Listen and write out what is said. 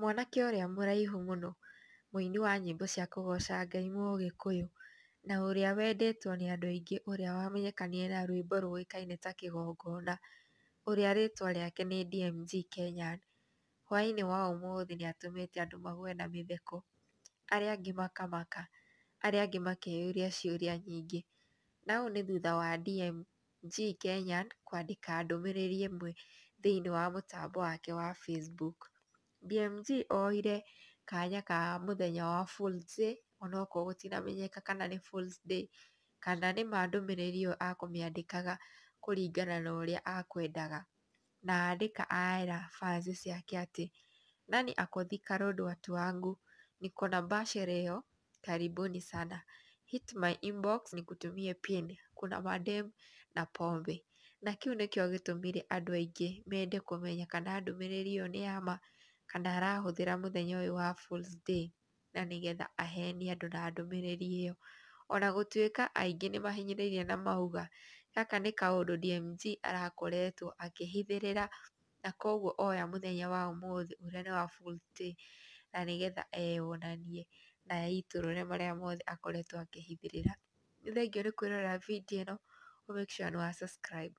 Mwanake ũrĩa mũraihu mũno, mũini wa nyĩmbo cia kũgooca Ngai mũgĩkũyũ, na ũrĩa wendetwo nĩ andũ aingĩ ũrĩa wamenyekanire na rwĩmbo rũĩkaine ta "Kĩgongona", ũrĩa rĩtwa rĩake nĩ DMG Kenyan, hwaĩ-inĩ wa ũmũthĩ atũmĩte andũ magwe na mĩtheko, arĩa angĩ makamaka, arĩa angĩ makeyũria ciũria nyingĩ, na ũũ nĩ thutha wa DMG Kenyan kwandĩka ndũmĩrĩri ĩmwe thĩinĩ wa mũtambo wake wa Facebook. BMG oire kanya ka muthenya wa full Day ona ko gutina menyeka kana ni full Day kana ni ndũmĩrĩri ĩyo akũmĩandĩkaga kuringana na ũrĩa akwendaga, na andika aira fazi ciake atĩ "nani akothica road watu wangu, niko na bashereo karibuni sana, hit my inbox nikutumie pin, kuna madem na pombe" na kĩu nĩkĩo gĩtũmire andũ aingĩ mende kumenya kana ndũmĩrĩri ĩyo nĩ ya kana arahũthĩra mũthenya ũyũ wa Fool's Day na nĩgetha ahenie andũ na ndũmĩrĩri ĩyo. Ona gũtuĩka aingĩ nĩ mahinyĩrĩirie na mauga gaka nĩ kaũndũ DMG arakoretwo akĩhithĩrĩra na koguo oya mũthenya wa ũmũthĩ ũrĩa nĩ wa Fool's Day na nĩgetha eyonanie na eitũrũre marĩa mothe akoretwo akĩhithĩrĩra. Nĩ thengiũ nĩ kwĩrorera bindiũ ĩno ũ make sure nĩ wa subscribe.